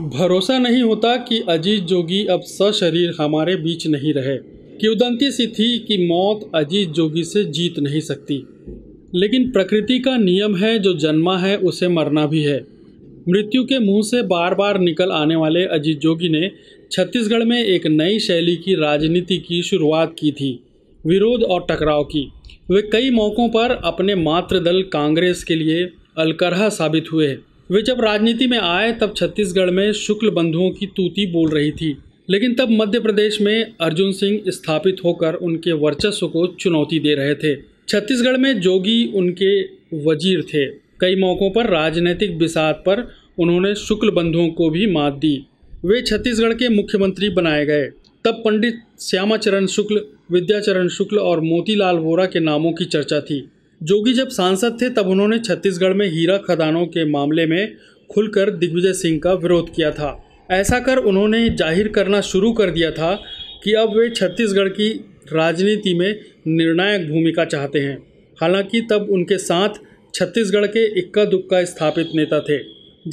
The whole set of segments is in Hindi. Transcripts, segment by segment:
भरोसा नहीं होता कि अजीत जोगी अब सशरीर हमारे बीच नहीं रहे किवदंती सी थी कि मौत अजीत जोगी से जीत नहीं सकती लेकिन प्रकृति का नियम है जो जन्मा है उसे मरना भी है मृत्यु के मुंह से बार बार निकल आने वाले अजीत जोगी ने छत्तीसगढ़ में एक नई शैली की राजनीति की शुरुआत की थी विरोध और टकराव की वे कई मौक़ों पर अपने मातृदल कांग्रेस के लिए अलकरहा साबित हुए वे जब राजनीति में आए तब छत्तीसगढ़ में शुक्ल बंधुओं की तूती बोल रही थी लेकिन तब मध्य प्रदेश में अर्जुन सिंह स्थापित होकर उनके वर्चस्व को चुनौती दे रहे थे छत्तीसगढ़ में जोगी उनके वजीर थे कई मौक़ों पर राजनीतिक विसाद पर उन्होंने शुक्ल बंधुओं को भी मात दी वे छत्तीसगढ़ के मुख्यमंत्री बनाए गए तब पंडित श्यामाचरण शुक्ल विद्याचरण शुक्ल और मोतीलाल वोरा के नामों की चर्चा थी जोगी जब सांसद थे तब उन्होंने छत्तीसगढ़ में हीरा खदानों के मामले में खुलकर दिग्विजय सिंह का विरोध किया था ऐसा कर उन्होंने जाहिर करना शुरू कर दिया था कि अब वे छत्तीसगढ़ की राजनीति में निर्णायक भूमिका चाहते हैं हालांकि तब उनके साथ छत्तीसगढ़ के इक्का दुक्का स्थापित नेता थे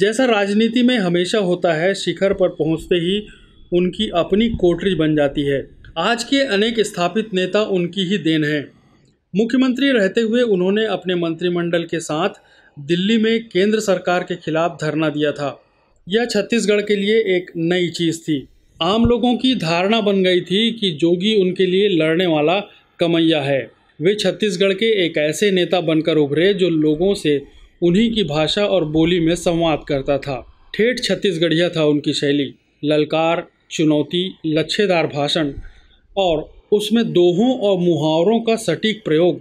जैसा राजनीति में हमेशा होता है शिखर पर पहुंचते ही उनकी अपनी कोटरी बन जाती है आज के अनेक स्थापित नेता उनकी ही देन है मुख्यमंत्री रहते हुए उन्होंने अपने मंत्रिमंडल के साथ दिल्ली में केंद्र सरकार के खिलाफ धरना दिया था यह छत्तीसगढ़ के लिए एक नई चीज़ थी आम लोगों की धारणा बन गई थी कि जोगी उनके लिए लड़ने वाला कमैया है वे छत्तीसगढ़ के एक ऐसे नेता बनकर उभरे जो लोगों से उन्हीं की भाषा और बोली में संवाद करता था ठेठ छत्तीसगढ़िया था उनकी शैली ललकार चुनौती लच्छेदार भाषण और उसमें दोहों और मुहावरों का सटीक प्रयोग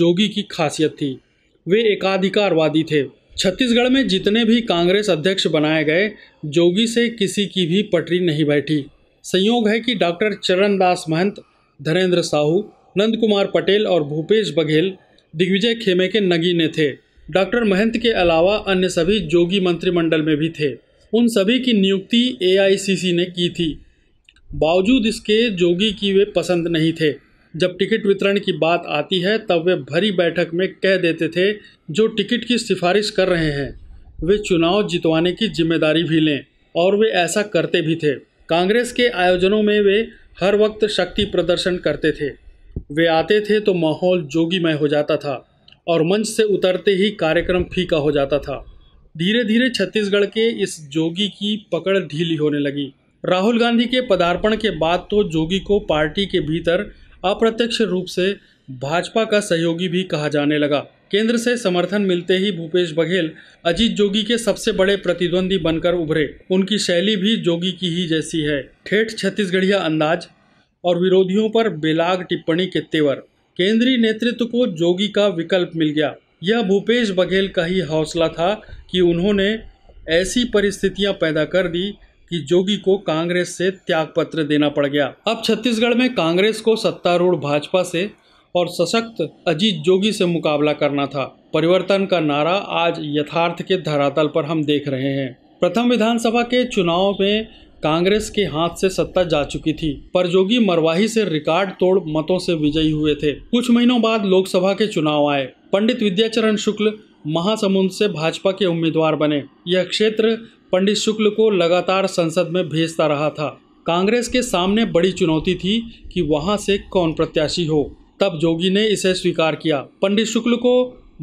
जोगी की खासियत थी वे एकाधिकारवादी थे छत्तीसगढ़ में जितने भी कांग्रेस अध्यक्ष बनाए गए जोगी से किसी की भी पटरी नहीं बैठी संयोग है कि डॉक्टर चरणदास महंत धरेंद्र साहू नंद कुमार पटेल और भूपेश बघेल दिग्विजय खेमे के नगीने थे डॉक्टर महंत के अलावा अन्य सभी जोगी मंत्रिमंडल में भी थे उन सभी की नियुक्ति एआईसीसी ने की थी बावजूद इसके जोगी की वे पसंद नहीं थे जब टिकट वितरण की बात आती है तब वे भरी बैठक में कह देते थे जो टिकट की सिफारिश कर रहे हैं वे चुनाव जितवाने की जिम्मेदारी भी लें और वे ऐसा करते भी थे कांग्रेस के आयोजनों में वे हर वक्त शक्ति प्रदर्शन करते थे वे आते थे तो माहौल जोगीमय हो जाता था और मंच से उतरते ही कार्यक्रम फीका हो जाता था धीरे धीरे छत्तीसगढ़ के इस जोगी की पकड़ ढीली होने लगी राहुल गांधी के पदार्पण के बाद तो जोगी को पार्टी के भीतर अप्रत्यक्ष रूप से भाजपा का सहयोगी भी कहा जाने लगा केंद्र से समर्थन मिलते ही भूपेश बघेल अजीत जोगी के सबसे बड़े प्रतिद्वंदी बनकर उभरे उनकी शैली भी जोगी की ही जैसी है ठेठ छत्तीसगढ़िया अंदाज और विरोधियों पर बेलाग टिप्पणी के तेवर केंद्रीय नेतृत्व को जोगी का विकल्प मिल गया यह भूपेश बघेल का ही हौसला था कि उन्होंने ऐसी परिस्थितियां पैदा कर दी कि जोगी को कांग्रेस से पत्र देना पड़ गया अब छत्तीसगढ़ में कांग्रेस को सत्तारूढ़ भाजपा से और सशक्त अजीत जोगी से मुकाबला करना था परिवर्तन का नारा आज यथार्थ के धरातल पर हम देख रहे हैं प्रथम विधानसभा के चुनाव में कांग्रेस के हाथ से सत्ता जा चुकी थी पर जोगी मरवाही से रिकॉर्ड तोड़ मतों से विजयी हुए थे कुछ महीनों बाद लोकसभा के चुनाव आए पंडित विद्याचरण शुक्ल महासमुंद से भाजपा के उम्मीदवार बने यह क्षेत्र पंडित शुक्ल को लगातार संसद में भेजता रहा था कांग्रेस के सामने बड़ी चुनौती थी कि वहां से कौन प्रत्याशी हो तब जोगी ने इसे स्वीकार किया पंडित शुक्ल को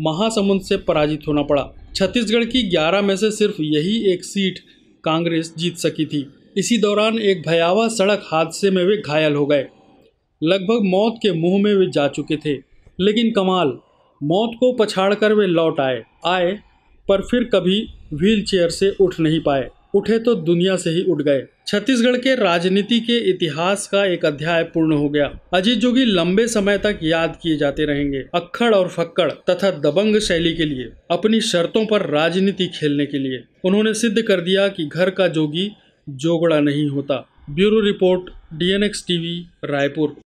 महासमुंद से पराजित होना पड़ा छत्तीसगढ़ की 11 में से सिर्फ यही एक सीट कांग्रेस जीत सकी थी इसी दौरान एक भयावह सड़क हादसे में वे घायल हो गए लगभग मौत के मुंह में वे जा चुके थे लेकिन कमाल मौत को पछाड़कर वे लौट आए आए पर फिर कभी व्हील चेयर से उठ नहीं पाए उठे तो दुनिया से ही उठ गए छत्तीसगढ़ के राजनीति के इतिहास का एक अध्याय पूर्ण हो गया अजीत जोगी लंबे समय तक याद किए जाते रहेंगे अक्खड़ और फक्कड़ तथा दबंग शैली के लिए अपनी शर्तों पर राजनीति खेलने के लिए उन्होंने सिद्ध कर दिया कि घर का जोगी जोगड़ा नहीं होता bureau report DNX TV Raipur